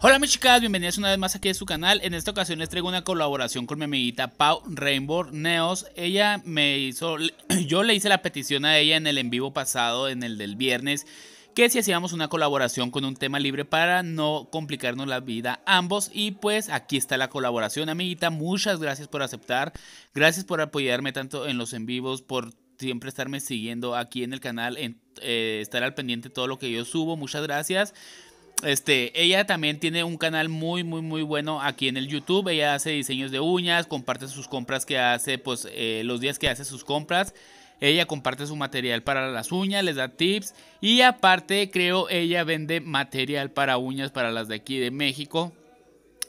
Hola mis chicas, bienvenidas una vez más aquí a su canal. En esta ocasión les traigo una colaboración con mi amiguita Pau Rainbow Neos. Ella me hizo, yo le hice la petición a ella en el en vivo pasado, en el del viernes, que si hacíamos una colaboración con un tema libre para no complicarnos la vida ambos. Y pues aquí está la colaboración, amiguita. Muchas gracias por aceptar, gracias por apoyarme tanto en los en vivos, por siempre estarme siguiendo aquí en el canal, eh, estar al pendiente de todo lo que yo subo. Muchas gracias. Este, ella también tiene un canal muy, muy, muy bueno aquí en el YouTube. Ella hace diseños de uñas, comparte sus compras que hace, pues eh, los días que hace sus compras. Ella comparte su material para las uñas, les da tips. Y aparte, creo, ella vende material para uñas para las de aquí de México.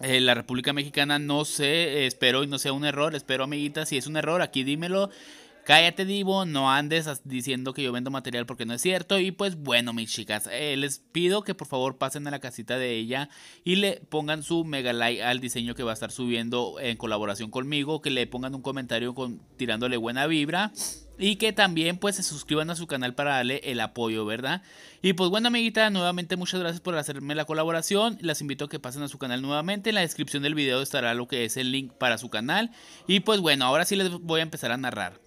Eh, la República Mexicana, no sé, espero y no sea un error, espero amiguita, si es un error, aquí dímelo. Cállate Divo, no andes diciendo que yo vendo material porque no es cierto. Y pues bueno, mis chicas, eh, les pido que por favor pasen a la casita de ella y le pongan su mega like al diseño que va a estar subiendo en colaboración conmigo, que le pongan un comentario con, tirándole buena vibra. Y que también pues se suscriban a su canal para darle el apoyo, ¿verdad? Y pues bueno, amiguita, nuevamente muchas gracias por hacerme la colaboración. Las invito a que pasen a su canal nuevamente. En la descripción del video estará lo que es el link para su canal. Y pues bueno, ahora sí les voy a empezar a narrar.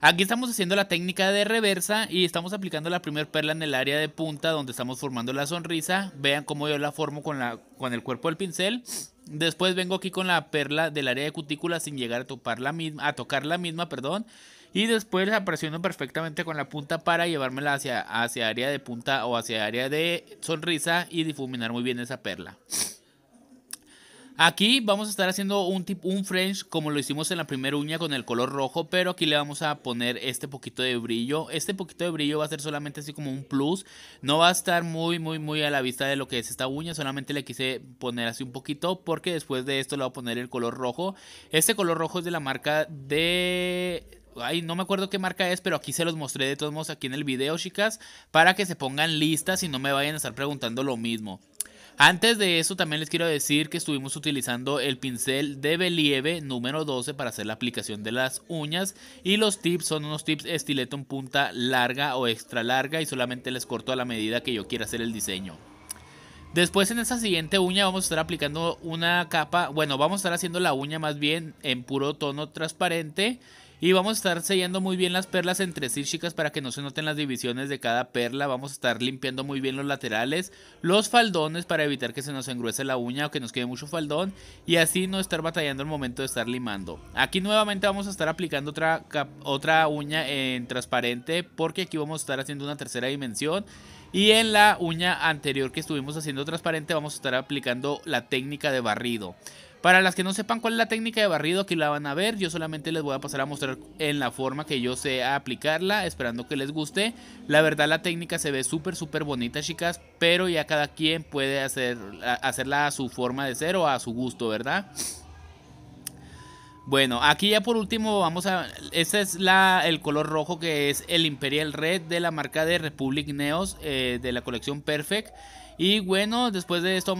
Aquí estamos haciendo la técnica de reversa y estamos aplicando la primer perla en el área de punta donde estamos formando la sonrisa. Vean cómo yo la formo con, la, con el cuerpo del pincel. Después vengo aquí con la perla del área de cutícula sin llegar a, la misma, a tocar la misma. perdón. Y después la presiono perfectamente con la punta para llevármela hacia, hacia área de punta o hacia área de sonrisa y difuminar muy bien esa perla. Aquí vamos a estar haciendo un, tip, un French como lo hicimos en la primera uña con el color rojo, pero aquí le vamos a poner este poquito de brillo. Este poquito de brillo va a ser solamente así como un plus, no va a estar muy muy muy a la vista de lo que es esta uña, solamente le quise poner así un poquito porque después de esto le voy a poner el color rojo. Este color rojo es de la marca de Ay, no me acuerdo qué marca es, pero aquí se los mostré de todos modos aquí en el video, chicas, para que se pongan listas y no me vayan a estar preguntando lo mismo. Antes de eso también les quiero decir que estuvimos utilizando el pincel de Believe número 12 para hacer la aplicación de las uñas y los tips son unos tips estileto en punta larga o extra larga y solamente les corto a la medida que yo quiera hacer el diseño. Después en esa siguiente uña vamos a estar aplicando una capa, bueno vamos a estar haciendo la uña más bien en puro tono transparente y vamos a estar sellando muy bien las perlas entre sí, chicas, para que no se noten las divisiones de cada perla. Vamos a estar limpiando muy bien los laterales, los faldones para evitar que se nos engruese la uña o que nos quede mucho faldón. Y así no estar batallando el momento de estar limando. Aquí nuevamente vamos a estar aplicando otra, otra uña en transparente porque aquí vamos a estar haciendo una tercera dimensión. Y en la uña anterior que estuvimos haciendo transparente vamos a estar aplicando la técnica de barrido. Para las que no sepan cuál es la técnica de barrido, aquí la van a ver. Yo solamente les voy a pasar a mostrar en la forma que yo sé aplicarla, esperando que les guste. La verdad la técnica se ve súper, súper bonita, chicas, pero ya cada quien puede hacer, hacerla a su forma de ser o a su gusto, ¿verdad? Bueno, aquí ya por último vamos a... Este es la, el color rojo que es el Imperial Red de la marca de Republic Neos eh, de la colección Perfect. Y bueno, después de esto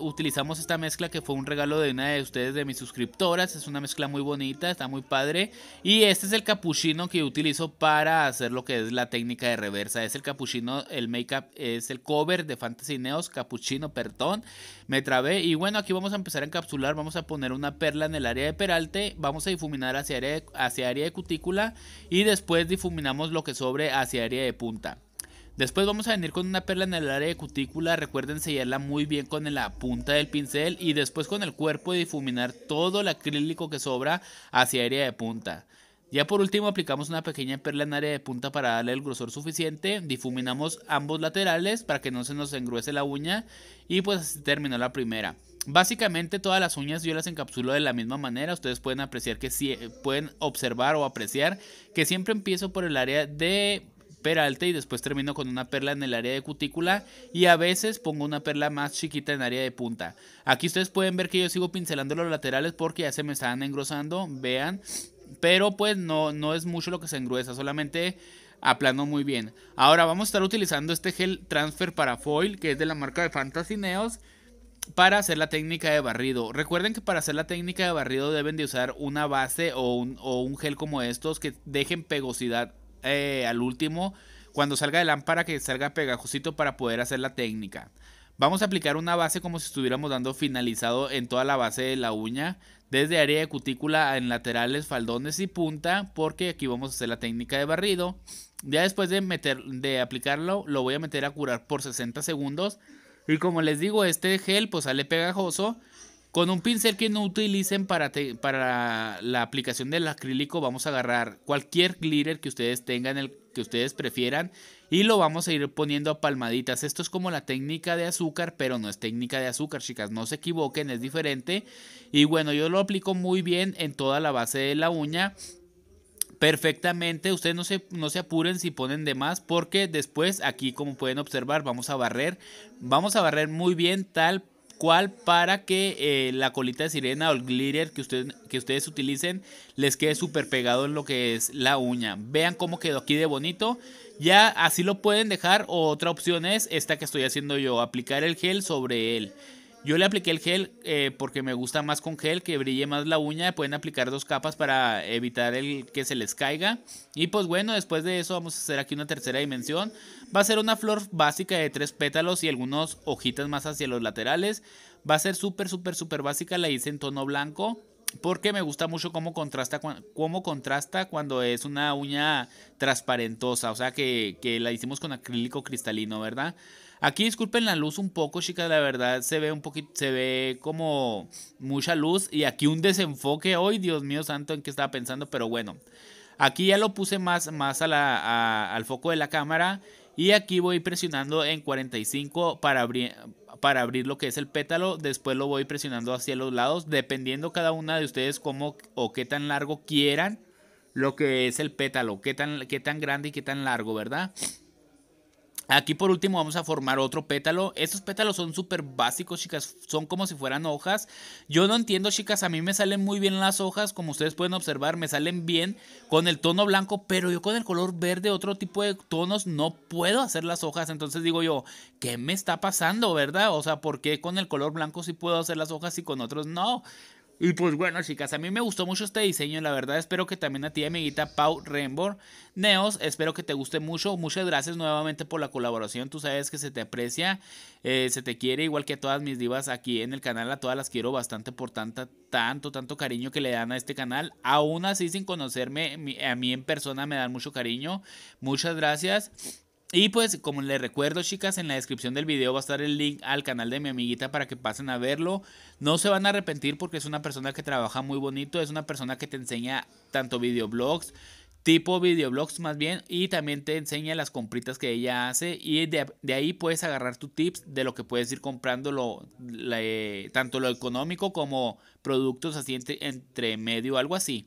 utilizamos esta mezcla que fue un regalo de una de ustedes de mis suscriptoras. Es una mezcla muy bonita, está muy padre. Y este es el capuchino que utilizo para hacer lo que es la técnica de reversa. Es el capuchino, el make-up es el cover de Fantasy Neos, capuchino, perdón. Me trabé. Y bueno, aquí vamos a empezar a encapsular. Vamos a poner una perla en el área de peralte. Vamos a difuminar hacia área hacia área de cutícula. Y después difuminamos lo que sobre hacia área de punta. Después vamos a venir con una perla en el área de cutícula, recuerden sellarla muy bien con la punta del pincel y después con el cuerpo difuminar todo el acrílico que sobra hacia área de punta. Ya por último aplicamos una pequeña perla en área de punta para darle el grosor suficiente, difuminamos ambos laterales para que no se nos engruese la uña y pues así terminó la primera. Básicamente todas las uñas yo las encapsulo de la misma manera, ustedes pueden apreciar que pueden observar o apreciar que siempre empiezo por el área de Peralte y después termino con una perla en el área de cutícula y a veces pongo una perla más chiquita en área de punta. Aquí ustedes pueden ver que yo sigo pincelando los laterales porque ya se me están engrosando, vean. Pero pues no, no es mucho lo que se engruesa, solamente Aplano muy bien. Ahora vamos a estar utilizando este gel transfer para foil que es de la marca de Fantasy Neos para hacer la técnica de barrido. Recuerden que para hacer la técnica de barrido deben de usar una base o o un gel como estos que dejen pegosidad eh, al último, cuando salga de lámpara, que salga pegajosito para poder hacer la técnica. Vamos a aplicar una base como si estuviéramos dando finalizado en toda la base de la uña, desde área de cutícula en laterales, faldones y punta, porque aquí vamos a hacer la técnica de barrido. Ya después de, meter, de aplicarlo, lo voy a meter a curar por 60 segundos. Y como les digo, este gel pues sale pegajoso, con un pincel que no utilicen para, la aplicación del acrílico vamos a agarrar cualquier glitter que ustedes tengan, el que ustedes prefieran y lo vamos a ir poniendo a palmaditas. Esto es como la técnica de azúcar, pero no es técnica de azúcar, chicas, no se equivoquen, es diferente. Y bueno, yo lo aplico muy bien en toda la base de la uña perfectamente. Ustedes no se, no se apuren si ponen de más porque después aquí como pueden observar vamos a barrer. Vamos a barrer muy bien tal cual para que eh, la colita de sirena o el glitter que, que ustedes utilicen les quede súper pegado en lo que es la uña. Vean cómo quedó aquí de bonito. Ya así lo pueden dejar otra opción es esta que estoy haciendo yo, aplicar el gel sobre él. Yo le apliqué el gel eh, porque me gusta más con gel, que brille más la uña. Pueden aplicar dos capas para evitar el que se les caiga. Y pues bueno, después de eso vamos a hacer aquí una tercera dimensión. Va a ser una flor básica de tres pétalos y algunas hojitas más hacia los laterales. Va a ser súper, súper, súper básica. La hice en tono blanco porque me gusta mucho cómo contrasta, contrasta cuando es una uña transparentosa. O sea que, que la hicimos con acrílico cristalino, ¿verdad? Aquí disculpen la luz un poco, chicas, la verdad se ve un poquito, se ve como mucha luz y aquí un desenfoque hoy, Dios mío santo, en qué estaba pensando, pero bueno. Aquí ya lo puse más, más al foco de la cámara y aquí voy presionando en 45 para abrir, para abrir lo que es el pétalo, después lo voy presionando hacia los lados, dependiendo cada una de ustedes cómo o qué tan largo quieran lo que es el pétalo, qué tan, qué tan grande y qué tan largo, ¿verdad? Aquí por último vamos a formar otro pétalo. Estos pétalos son súper básicos, chicas. Son como si fueran hojas. Yo no entiendo, chicas. A mí me salen muy bien las hojas. Como ustedes pueden observar, me salen bien con el tono blanco. Pero yo con el color verde, otro tipo de tonos, no puedo hacer las hojas. Entonces digo yo, ¿qué me está pasando, verdad? O sea, ¿por qué con el color blanco sí puedo hacer las hojas y con otros no? Y pues bueno chicas, a mí me gustó mucho este diseño, la verdad espero que también a ti amiguita Pau Rainbow Neos, espero que te guste mucho, muchas gracias nuevamente por la colaboración, tú sabes que se te aprecia, eh, se te quiere igual que a todas mis divas aquí en el canal, a todas las quiero bastante por tanta, tanto, tanto cariño que le dan a este canal, aún así sin conocerme, a mí en persona me dan mucho cariño, muchas gracias. Y pues como les recuerdo chicas, en la descripción del video va a estar el link al canal de mi amiguita para que pasen a verlo. No se van a arrepentir porque es una persona que trabaja muy bonito, es una persona que te enseña tanto videoblogs, tipo videoblogs más bien, y también te enseña las compritas que ella hace y de, ahí puedes agarrar tus tips de lo que puedes ir comprando, lo, eh, tanto lo económico como productos así entre, entre medio, algo así.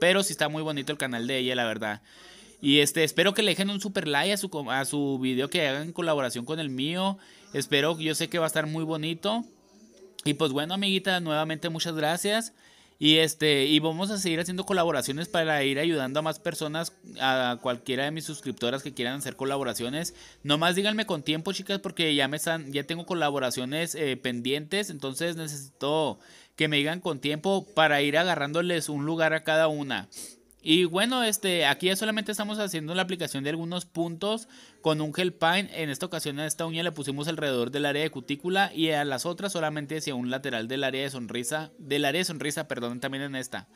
Pero sí está muy bonito el canal de ella, la verdad. Y este, espero que le dejen un super like a su, a su video que hagan colaboración con el mío. Espero, yo sé que va a estar muy bonito. Y pues bueno, amiguita, nuevamente muchas gracias. Y este, y vamos a seguir haciendo colaboraciones para ir ayudando a más personas, a cualquiera de mis suscriptoras que quieran hacer colaboraciones. Nomás díganme con tiempo, chicas, porque ya me están, ya tengo colaboraciones eh, pendientes, entonces necesito que me digan con tiempo para ir agarrándoles un lugar a cada una. Y bueno, este, aquí solamente estamos haciendo la aplicación de algunos puntos con un gel pine. En esta ocasión a esta uña le pusimos alrededor del área de cutícula y a las otras solamente hacia un lateral del área de sonrisa, del área de sonrisa, perdón, también en esta.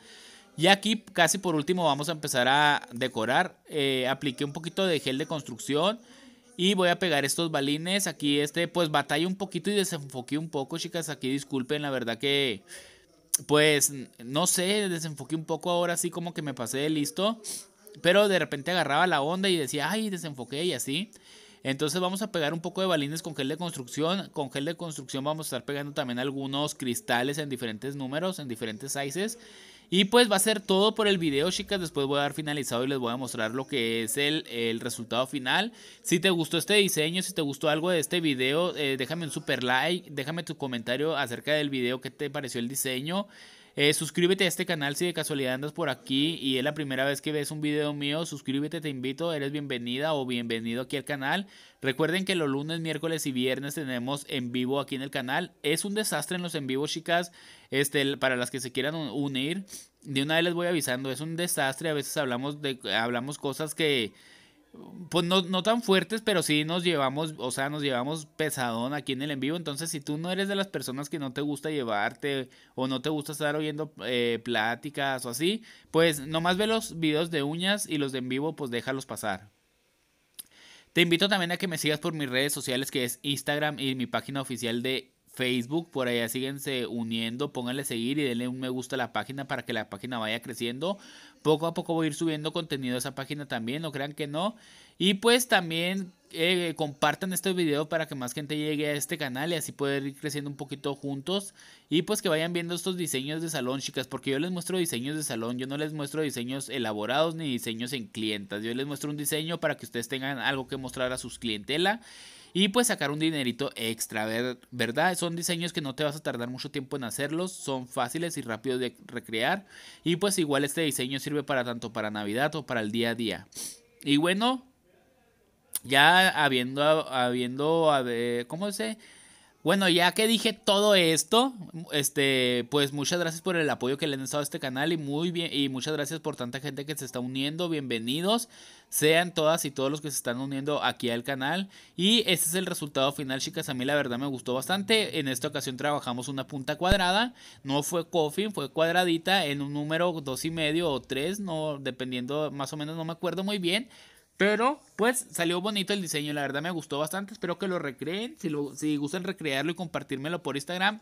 Y aquí casi por último vamos a empezar a decorar. Eh, apliqué un poquito de gel de construcción. Y voy a pegar estos balines. Aquí este pues batalla un poquito y desenfoqué un poco, chicas. Aquí disculpen, la verdad que pues no sé, desenfoqué un poco ahora Así como que me pasé de listo, pero de repente agarraba la onda y decía, ay, desenfoqué y así. Entonces vamos a pegar un poco de balines con gel de construcción. Con gel de construcción vamos a estar pegando también algunos cristales en diferentes números, en diferentes sizes. Y pues va a ser todo por el video, chicas. Después voy a dar finalizado y les voy a mostrar lo que es el, el resultado final. Si te gustó este diseño, si te gustó algo de este video, eh, déjame un super like, déjame tu comentario acerca del video, qué te pareció el diseño. Eh, suscríbete a este canal si de casualidad andas por aquí y es la primera vez que ves un video mío. Suscríbete, te invito, eres bienvenida o bienvenido aquí al canal. Recuerden que los lunes, miércoles y viernes tenemos en vivo aquí en el canal. Es un desastre en los en vivo, chicas. Este, para las que se quieran unir, de una vez les voy avisando, es un desastre. A veces hablamos de hablamos cosas que pues no, no, tan fuertes, pero sí nos llevamos, o sea, nos llevamos pesadón aquí en el en vivo. Entonces, si tú no eres de las personas que no te gusta llevarte o no te gusta estar oyendo eh, pláticas o así, pues nomás ve los videos de uñas y los de en vivo, pues déjalos pasar. Te invito también a que me sigas por mis redes sociales, que es Instagram y mi página oficial de Facebook, por allá síguense uniendo, pónganle seguir y denle un me gusta a la página para que la página vaya creciendo. Poco a poco voy a ir subiendo contenido a esa página también, no crean que no. Y pues también eh, compartan este video para que más gente llegue a este canal y así poder ir creciendo un poquito juntos. Y pues que vayan viendo estos diseños de salón, chicas, porque yo les muestro diseños de salón, yo no les muestro diseños elaborados ni diseños en clientas. Yo les muestro un diseño para que ustedes tengan algo que mostrar a sus clientela y pues sacar un dinerito extra, ¿verdad? Son diseños que no te vas a tardar mucho tiempo en hacerlos, son fáciles y rápidos de recrear y pues igual este diseño sirve para tanto para Navidad o para el día a día. Y bueno, ya habiendo, habiendo, ¿cómo se? Bueno, ya que dije todo esto, este, pues muchas gracias por el apoyo que le han dado a este canal y muy bien y muchas gracias por tanta gente que se está uniendo. Bienvenidos sean todas y todos los que se están uniendo aquí al canal y este es el resultado final, chicas. A mí la verdad me gustó bastante. En esta ocasión trabajamos una punta cuadrada, no fue coffin, fue cuadradita en un número dos y medio o tres, no dependiendo más o menos, no me acuerdo muy bien. Pero, pues, salió bonito el diseño, la verdad me gustó bastante. Espero que lo recreen. Si, lo, si gustan recrearlo y compartírmelo por Instagram,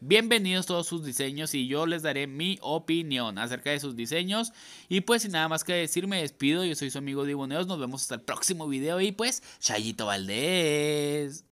bienvenidos todos sus diseños y yo les daré mi opinión acerca de sus diseños. Y pues sin nada más que decir, me despido. Yo soy su amigo Diboneos. Nos vemos hasta el próximo video y pues, Chayito Valdés.